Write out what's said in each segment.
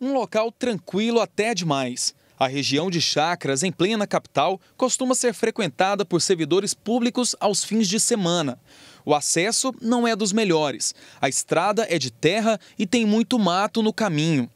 Um local tranquilo até demais. A região de Chacras, em plena capital, costuma ser frequentada por servidores públicos aos fins de semana. O acesso não é dos melhores. A estrada é de terra e tem muito mato no caminho.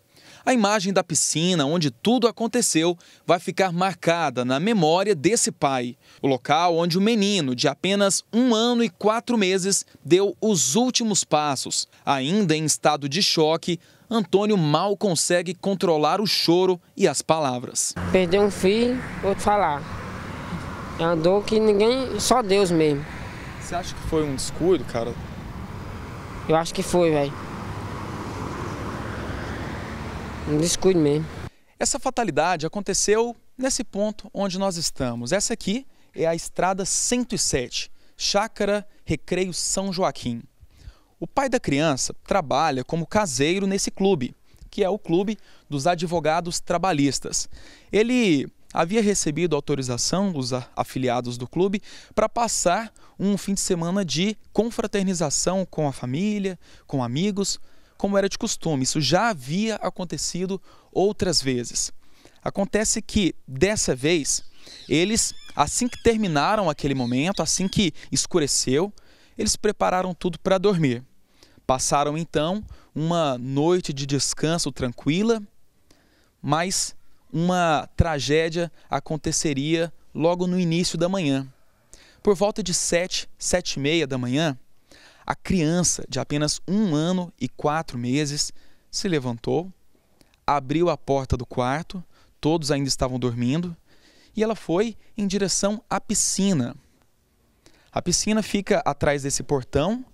A imagem da piscina onde tudo aconteceu vai ficar marcada na memória desse pai. O local onde o menino, de apenas um ano e quatro meses, deu os últimos passos, ainda em estado de choque, Antônio mal consegue controlar o choro e as palavras. Perder um filho, vou te falar. É uma dor que ninguém, só Deus mesmo. Você acha que foi um descuido, cara? Eu acho que foi, velho. Um descuido mesmo. Essa fatalidade aconteceu nesse ponto onde nós estamos. Essa aqui é a estrada 107, Chácara Recreio São Joaquim. O pai da criança trabalha como caseiro nesse clube, que é o Clube dos Advogados Trabalhistas. Ele havia recebido autorização dos afiliados do clube para passar um fim de semana de confraternização com a família, com amigos, como era de costume. Isso já havia acontecido outras vezes. Acontece que dessa vez eles, assim que terminaram aquele momento, assim que escureceu, eles prepararam tudo para dormir. Passaram então uma noite de descanso tranquila, mas uma tragédia aconteceria logo no início da manhã. Por volta de sete, sete e meia da manhã, a criança de apenas um ano e quatro meses se levantou, abriu a porta do quarto, todos ainda estavam dormindo, e ela foi em direção à piscina. A piscina fica atrás desse portão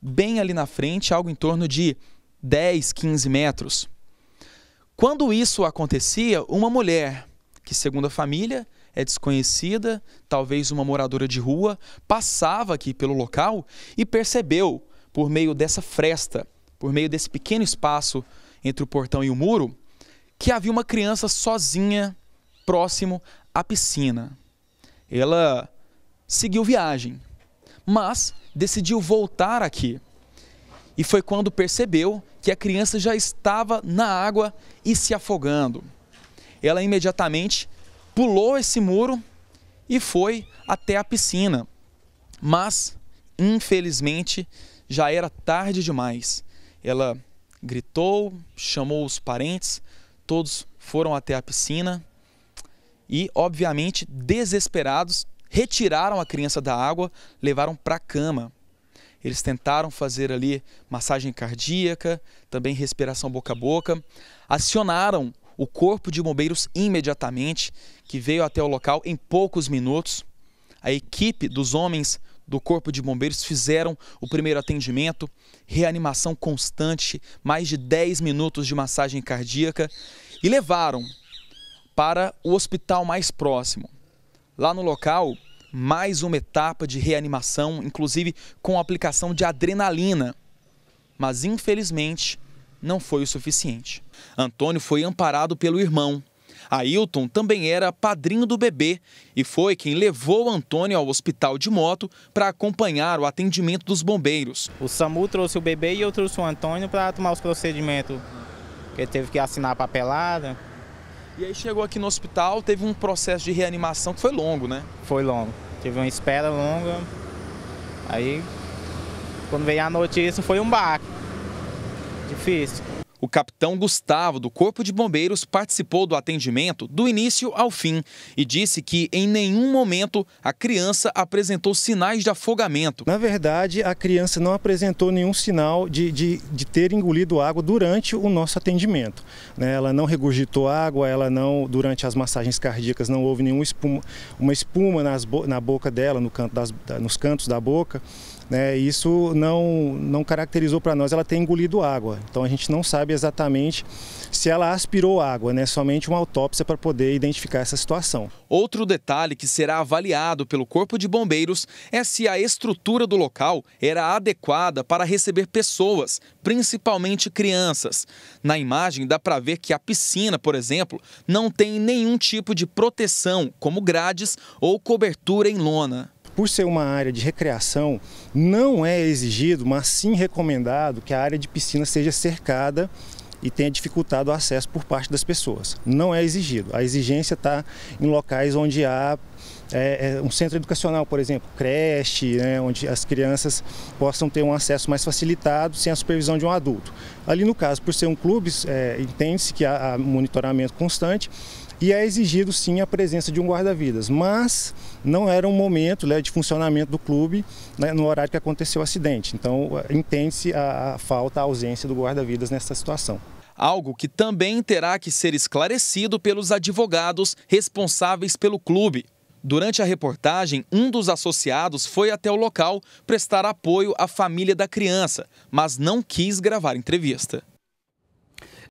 bem ali na frente, algo em torno de 10, 15 metros. Quando isso acontecia, uma mulher, que segundo a família é desconhecida, talvez uma moradora de rua, passava aqui pelo local e percebeu, por meio dessa fresta, por meio desse pequeno espaço entre o portão e o muro, que havia uma criança sozinha próximo à piscina. Ela seguiu viagem, mas decidiu voltar aqui. E foi quando percebeu que a criança já estava na água e se afogando. Ela imediatamente pulou esse muro e foi até a piscina. Mas, infelizmente, já era tarde demais. Ela gritou, chamou os parentes, todos foram até a piscina e, obviamente, desesperados, retiraram a criança da água, levaram para a cama. Eles tentaram fazer ali massagem cardíaca, também respiração boca a boca. Acionaram o corpo de bombeiros imediatamente, que veio até o local em poucos minutos. A equipe dos homens do Corpo de Bombeiros fizeram o primeiro atendimento, reanimação constante, mais de 10 minutos de massagem cardíaca e levaram para o hospital mais próximo. Lá no local, mais uma etapa de reanimação, inclusive com aplicação de adrenalina. Mas infelizmente não foi o suficiente. Antônio foi amparado pelo irmão. Ailton também era padrinho do bebê e foi quem levou Antônio ao hospital de moto para acompanhar o atendimento dos bombeiros. O SAMU trouxe o bebê e eu trouxe o Antônio para tomar os procedimentos. Ele teve que assinar a papelada, e aí chegou aqui no hospital, teve um processo de reanimação que foi longo, né? Foi longo. Teve uma espera longa. Aí, quando veio a notícia, foi um baque. Difícil. O capitão Gustavo, do Corpo de Bombeiros, participou do atendimento do início ao fim e disse que em nenhum momento a criança apresentou sinais de afogamento. Na verdade, a criança não apresentou nenhum sinal de, de, de ter engolido água durante o nosso atendimento. Né? Ela não regurgitou água, ela não, durante as massagens cardíacas, não houve nenhuma espuma, uma espuma nas, na boca dela, no canto das, nos cantos da boca. Né? Isso não, não caracterizou para nós ela ter engolido água. Então a gente não sabe sabe exatamente se ela aspirou água, né? Somente uma autópsia para poder identificar essa situação. Outro detalhe que será avaliado pelo Corpo de Bombeiros é se a estrutura do local era adequada para receber pessoas, principalmente crianças. Na imagem dá para ver que a piscina, por exemplo, não tem nenhum tipo de proteção, como grades ou cobertura em lona por ser uma área de recreação, não é exigido, mas sim recomendado que a área de piscina seja cercada e tenha dificultado o acesso por parte das pessoas. Não é exigido. A exigência está em locais onde há é, é, um centro educacional, por exemplo, creche, né, onde as crianças possam ter um acesso mais facilitado sem a supervisão de um adulto. Ali no caso, por ser um clube, é, entende-se que há, há monitoramento constante, e é exigido sim a presença de um guarda-vidas, mas não era um momento né, de funcionamento do clube né, no horário que aconteceu o acidente. Então, entende-se a, a falta, a ausência do guarda-vidas nessa situação algo que também terá que ser esclarecido pelos advogados responsáveis pelo clube. Durante a reportagem, um dos associados foi até o local prestar apoio à família da criança, mas não quis gravar entrevista.